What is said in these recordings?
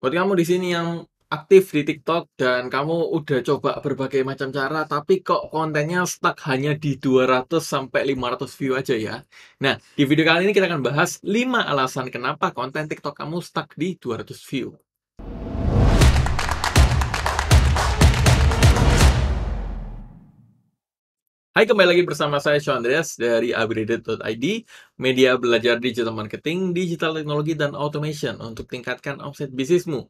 Buat kamu di sini yang aktif di TikTok dan kamu udah coba berbagai macam cara tapi kok kontennya stuck hanya di 200 sampai 500 view aja ya. Nah, di video kali ini kita akan bahas 5 alasan kenapa konten TikTok kamu stuck di 200 view. Hai, kembali lagi bersama saya Sean Andreas dari upgraded.id, media belajar digital marketing, digital teknologi, dan automation untuk tingkatkan offset bisnismu.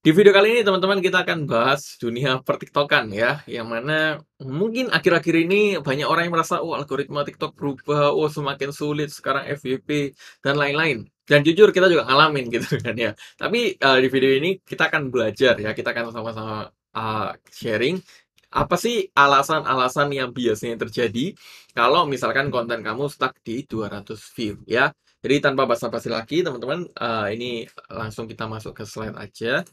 Di video kali ini, teman-teman, kita akan bahas dunia pertiktokan ya, yang mana mungkin akhir-akhir ini banyak orang yang merasa, oh algoritma TikTok berubah, oh semakin sulit sekarang FYP, dan lain-lain dan jujur kita juga ngalamin gitu kan ya tapi uh, di video ini kita akan belajar ya kita akan sama-sama uh, sharing apa sih alasan-alasan yang biasanya terjadi kalau misalkan konten kamu stuck di 200 view ya. Jadi tanpa basa-basi lagi teman-teman, uh, ini langsung kita masuk ke slide aja.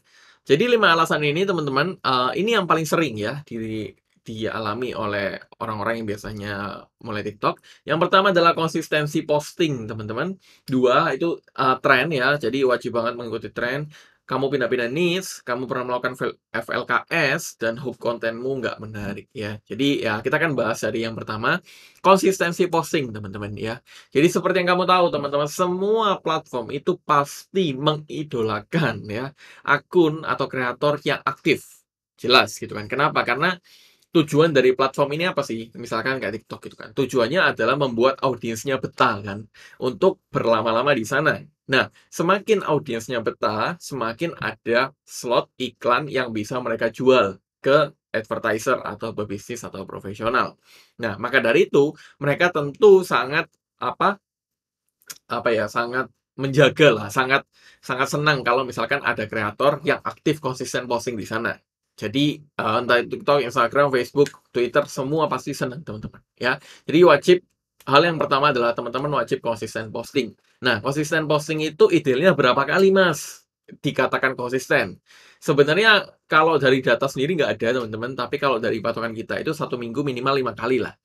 Jadi lima alasan ini teman-teman, uh, ini yang paling sering ya di dialami oleh orang-orang yang biasanya mulai TikTok. Yang pertama adalah konsistensi posting, teman-teman. Dua, itu uh, tren ya. Jadi wajib banget mengikuti tren kamu pindah-pindah needs, kamu pernah melakukan FLKS, dan hook kontenmu nggak menarik ya. Jadi ya kita kan bahas dari yang pertama, konsistensi posting teman-teman ya. Jadi seperti yang kamu tahu teman-teman, semua platform itu pasti mengidolakan ya akun atau kreator yang aktif. Jelas gitu kan. Kenapa? Karena tujuan dari platform ini apa sih? Misalkan kayak TikTok gitu kan. Tujuannya adalah membuat audiensnya betah kan untuk berlama-lama di sana. Nah, semakin audiensnya betah, semakin ada slot iklan yang bisa mereka jual ke advertiser atau pebisnis atau profesional. Nah, maka dari itu mereka tentu sangat apa apa ya, sangat menjaga lah, sangat sangat senang kalau misalkan ada kreator yang aktif konsisten posting di sana. Jadi uh, entah TikTok, Instagram, Facebook, Twitter semua pasti senang teman-teman ya. Jadi wajib hal yang pertama adalah teman-teman wajib konsisten posting. Nah, konsisten posting itu idealnya berapa kali, Mas? Dikatakan konsisten. Sebenarnya kalau dari data sendiri nggak ada, teman-teman. Tapi kalau dari patokan kita itu satu minggu minimal lima kali lah.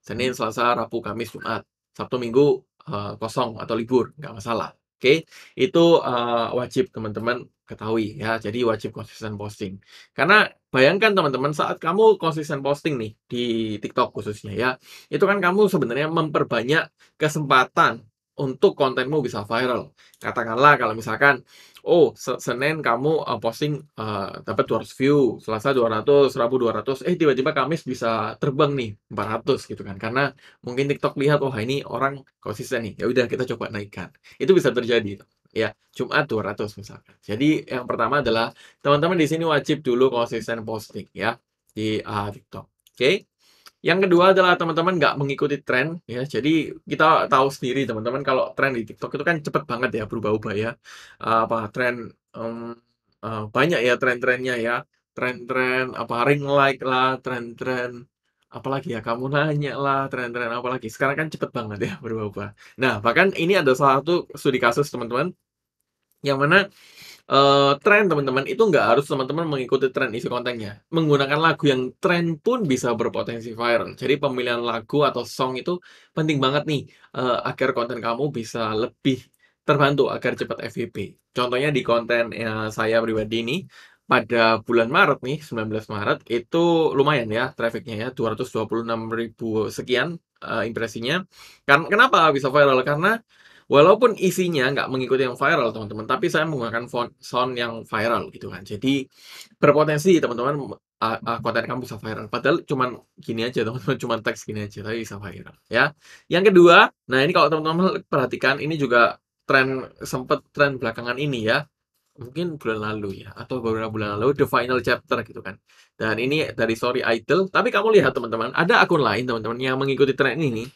Senin, hmm. Selasa, Rabu, Kamis, Jumat. Sabtu, Minggu uh, kosong atau libur, nggak masalah. Oke, okay? itu uh, wajib teman-teman ketahui ya. Jadi wajib konsisten posting. Karena bayangkan teman-teman saat kamu konsisten posting nih di TikTok khususnya ya, itu kan kamu sebenarnya memperbanyak kesempatan untuk kontenmu bisa viral. Katakanlah kalau misalkan oh Senin kamu uh, posting uh, dapat 200 view, Selasa 200, Rabu 200, eh tiba-tiba Kamis bisa terbang nih 400 gitu kan. Karena mungkin TikTok lihat wah oh, ini orang konsisten nih. Ya udah kita coba naikkan. Itu bisa terjadi ya Jumat 200 misalkan. Jadi yang pertama adalah teman-teman di sini wajib dulu konsisten posting ya di uh, TikTok. Oke. Okay? Yang kedua adalah teman-teman nggak mengikuti tren ya. Jadi kita tahu sendiri teman-teman kalau tren di TikTok itu kan cepet banget ya berubah-ubah ya. apa tren um, uh, banyak ya tren-trennya ya. Tren-tren apa ring like lah, tren-tren Apalagi ya, kamu nanya lah tren-tren apalagi, sekarang kan cepet banget ya berubah-ubah. Nah, bahkan ini ada salah satu studi kasus teman-teman, yang mana, uh, tren teman-teman itu nggak harus teman-teman mengikuti tren isi kontennya. Menggunakan lagu yang tren pun bisa berpotensi viral. Jadi pemilihan lagu atau song itu penting banget nih, uh, agar konten kamu bisa lebih terbantu agar cepat FVP. Contohnya di konten, saya pribadi ini pada bulan Maret nih, 19 Maret itu lumayan ya trafficnya ya 226 ribu sekian uh, impresinya. Kan kenapa bisa viral? Karena walaupun isinya nggak mengikuti yang viral teman-teman, tapi saya menggunakan font sound yang viral gitu kan. Jadi berpotensi teman-teman uh, uh, konten kamu bisa viral. Padahal cuma gini aja teman-teman, cuma teks gini aja tapi bisa viral ya. Yang kedua, nah ini kalau teman-teman perhatikan ini juga tren sempat tren belakangan ini ya mungkin bulan lalu ya atau beberapa bulan lalu The Final Chapter gitu kan. Dan ini dari Sorry Idol, tapi kamu lihat teman-teman, ada akun lain teman-teman yang mengikuti tren ini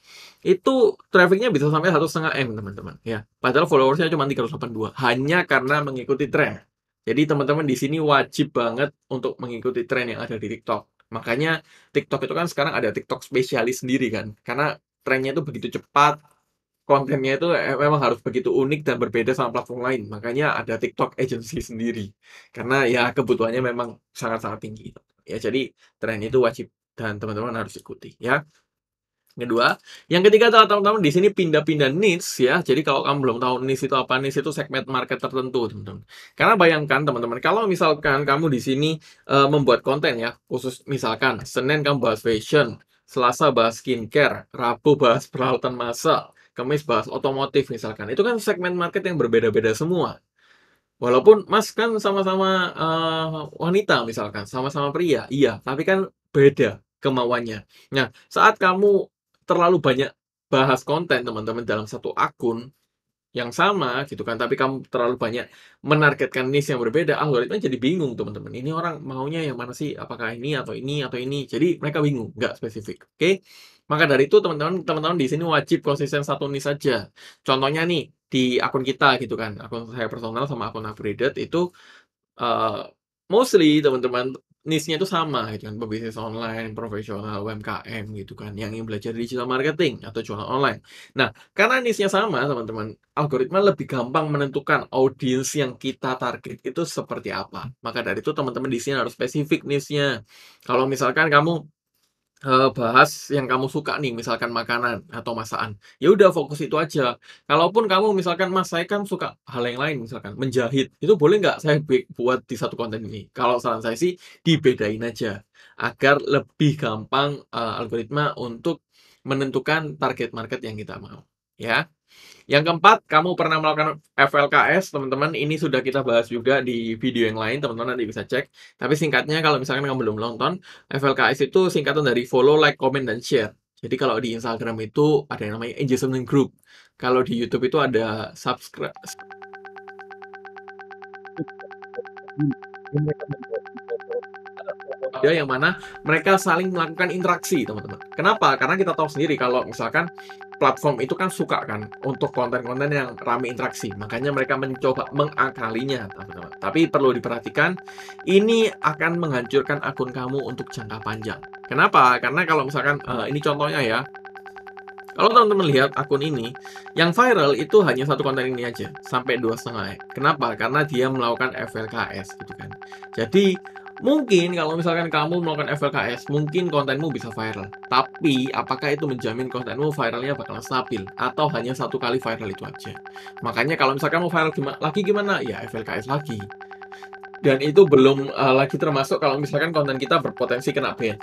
itu trafficnya bisa sampai satu setengah m teman-teman ya. Padahal followersnya cuma tiga ratus dua hanya karena mengikuti tren. Jadi teman-teman di sini wajib banget untuk mengikuti tren yang ada di TikTok. Makanya TikTok itu kan sekarang ada TikTok spesialis sendiri kan. Karena trennya itu begitu cepat, kontennya itu eh, memang harus begitu unik dan berbeda sama platform lain. Makanya ada TikTok agency sendiri. Karena ya kebutuhannya memang sangat-sangat tinggi. Ya jadi tren itu wajib dan teman-teman harus ikuti ya. Kedua, yang ketiga adalah teman-teman di sini pindah-pindah niche ya. Jadi kalau kamu belum tahu niche itu apa, niche itu segmen market tertentu, teman-teman. Karena bayangkan teman-teman, kalau misalkan kamu di sini e, membuat konten ya, khusus misalkan Senin kamu bahas fashion, Selasa bahas skincare, Rabu bahas peralatan masak, kemis bahas otomotif misalkan. Itu kan segmen market yang berbeda-beda semua. Walaupun Mas kan sama-sama uh, wanita misalkan, sama-sama pria, iya, tapi kan beda kemauannya. Nah, saat kamu terlalu banyak bahas konten teman-teman dalam satu akun, yang sama gitu kan tapi kamu terlalu banyak menargetkan niche yang berbeda algoritma jadi bingung teman-teman ini orang maunya yang mana sih apakah ini atau ini atau ini jadi mereka bingung nggak spesifik oke okay? maka dari itu teman-teman teman-teman di sini wajib konsisten satu niche saja contohnya nih di akun kita gitu kan akun saya personal sama akun upgraded itu uh, mostly teman-teman Nisnya itu sama gitu kan, pebisnis online, profesional, UMKM gitu kan, yang ingin belajar digital marketing atau jualan online. Nah, karena nisnya sama teman-teman, algoritma lebih gampang menentukan audiens yang kita target itu seperti apa. Maka dari itu teman-teman di sini harus spesifik nisnya. Kalau misalkan kamu Eh, bahas yang kamu suka nih, misalkan makanan atau masakan. Ya udah fokus itu aja. Kalaupun kamu misalkan, "Mas, saya kan suka hal yang lain," misalkan menjahit, itu boleh nggak saya buat di satu konten ini? Kalau saran saya sih dibedain aja, agar lebih gampang, uh, algoritma untuk menentukan target market yang kita mau, ya. Yang keempat, kamu pernah melakukan FLKS, teman-teman. Ini sudah kita bahas juga di video yang lain, teman-teman nanti bisa cek. Tapi singkatnya, kalau misalkan kamu belum nonton, FLKS itu singkatan dari follow, like, comment, dan share. Jadi kalau di Instagram itu ada yang namanya engagement group. Kalau di YouTube itu ada subscribe. Ada ya, yang mana mereka saling melakukan interaksi, teman-teman. Kenapa? Karena kita tahu sendiri kalau misalkan platform itu kan suka kan untuk konten-konten yang ramai interaksi. Makanya mereka mencoba mengakalinya, teman-teman. Tapi perlu diperhatikan, ini akan menghancurkan akun kamu untuk jangka panjang. Kenapa? Karena kalau misalkan uh, ini contohnya ya. Kalau teman-teman lihat akun ini, yang viral itu hanya satu konten ini aja, sampai dua setengah. Kenapa? Karena dia melakukan FLKS gitu kan. Jadi Mungkin kalau misalkan kamu melakukan FLKS, mungkin kontenmu bisa viral. Tapi apakah itu menjamin kontenmu viralnya bakal stabil? Atau hanya satu kali viral itu aja? Makanya kalau misalkan mau viral gimana, lagi gimana? Ya FLKS lagi. Dan itu belum uh, lagi termasuk kalau misalkan konten kita berpotensi kena ban.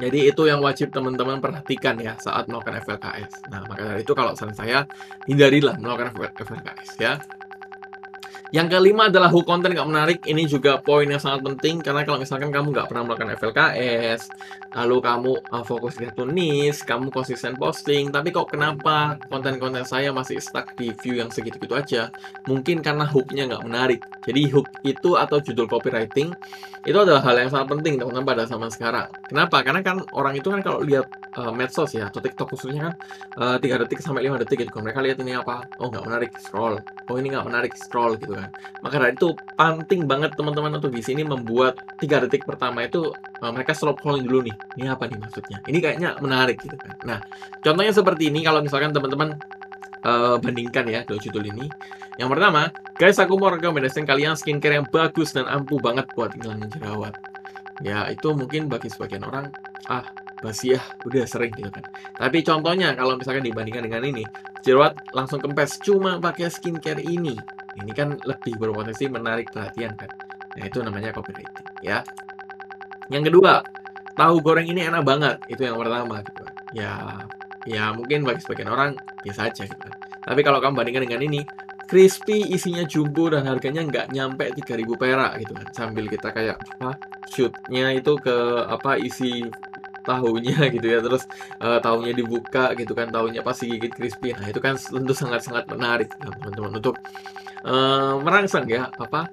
Jadi itu yang wajib teman-teman perhatikan ya saat melakukan FLKS. Nah, maka dari itu kalau saran saya hindarilah melakukan FLKS ya. Yang kelima adalah hook konten nggak menarik. Ini juga poin yang sangat penting karena kalau misalkan kamu nggak pernah melakukan FLKS, lalu kamu uh, fokus di satu niche, kamu konsisten posting, tapi kok kenapa konten-konten saya masih stuck di view yang segitu-gitu aja? Mungkin karena hooknya nggak menarik. Jadi hook itu atau judul copywriting itu adalah hal yang sangat penting teman-teman pada zaman sekarang. Kenapa? Karena kan orang itu kan kalau lihat uh, medsos ya atau TikTok khususnya kan uh, detik sampai lima detik gitu. Mereka lihat ini apa? Oh nggak menarik, scroll. Oh ini nggak menarik, scroll gitu. Maka dari itu penting banget teman-teman untuk di sini membuat tiga detik pertama itu uh, mereka slow calling dulu nih. Ini apa nih maksudnya? Ini kayaknya menarik gitu kan. Nah, contohnya seperti ini kalau misalkan teman-teman uh, bandingkan ya dua judul ini. Yang pertama, guys aku mau rekomendasikan kalian skincare yang bagus dan ampuh banget buat ngilangin jerawat. Ya, itu mungkin bagi sebagian orang ah basi ya udah sering gitu kan tapi contohnya kalau misalkan dibandingkan dengan ini jerawat langsung kempes cuma pakai skincare ini ini kan lebih berpotensi menarik perhatian kan nah itu namanya copywriting ya yang kedua tahu goreng ini enak banget itu yang pertama gitu ya ya mungkin bagi sebagian orang biasa aja gitu tapi kalau kamu bandingkan dengan ini crispy isinya jumbo dan harganya nggak nyampe 3000 perak gitu kan sambil kita kayak apa shootnya itu ke apa isi tahunya gitu ya terus uh, tahunya dibuka gitu kan tahunya pasti gigit crispy nah itu kan tentu sangat sangat menarik nah, teman-teman untuk uh, merangsang ya apa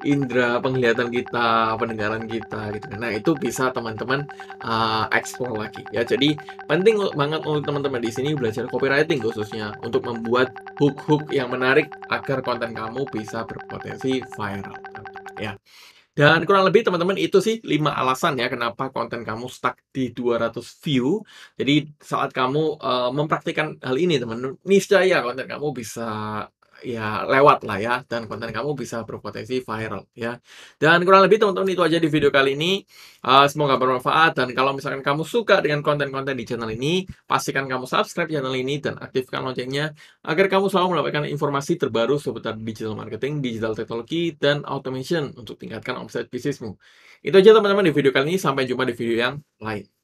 indera penglihatan kita pendengaran kita gitu kan nah itu bisa teman-teman uh, eh, explore lagi ya jadi penting banget untuk teman-teman di sini belajar copywriting khususnya untuk membuat hook-hook yang menarik agar konten kamu bisa berpotensi viral ya dan kurang lebih teman-teman itu sih 5 alasan ya kenapa konten kamu stuck di 200 view. Jadi saat kamu uh, mempraktikkan hal ini teman-teman, niscaya konten kamu bisa ya lewat lah ya dan konten kamu bisa berpotensi viral ya dan kurang lebih teman-teman itu aja di video kali ini uh, semoga bermanfaat dan kalau misalkan kamu suka dengan konten-konten di channel ini pastikan kamu subscribe channel ini dan aktifkan loncengnya agar kamu selalu mendapatkan informasi terbaru seputar digital marketing digital teknologi dan automation untuk tingkatkan omset bisnismu itu aja teman-teman di video kali ini sampai jumpa di video yang lain